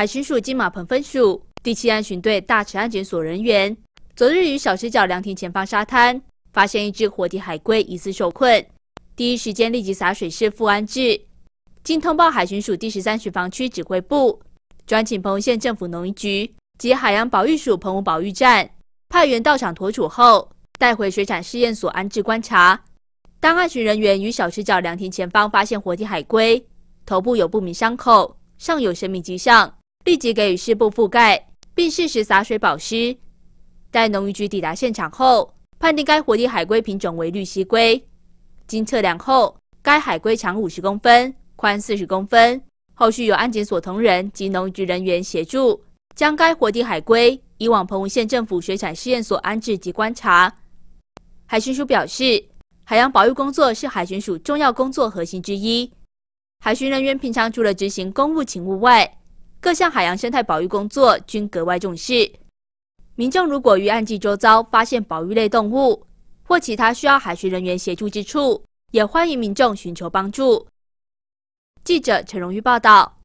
海巡署金马鹏分署第七岸巡队大池安检所人员，昨日于小池角凉亭前方沙滩发现一只活体海龟疑似受困，第一时间立即洒水式复安置，经通报海巡署第十三巡防区指挥部，专请澎湖县政府农渔局及海洋保育署澎湖保育站派员到场妥处后，带回水产试验所安置观察。当案巡人员于小池角凉亭前方发现活体海龟，头部有不明伤口，尚有生命迹象。立即给予湿布覆盖，并适时洒水保湿。待农渔局抵达现场后，判定该活体海龟品种为绿蜥龟。经测量后，该海龟长五十公分，宽四十公分。后续有安检所同仁及农渔人员协助，将该活体海龟移往澎湖县政府水产试验所安置及观察。海巡署表示，海洋保育工作是海巡署重要工作核心之一。海巡人员平常除了执行公务勤务外，各项海洋生态保育工作均格外重视。民众如果于案迹周遭发现保育类动物或其他需要海巡人员协助之处，也欢迎民众寻求帮助。记者陈荣玉报道。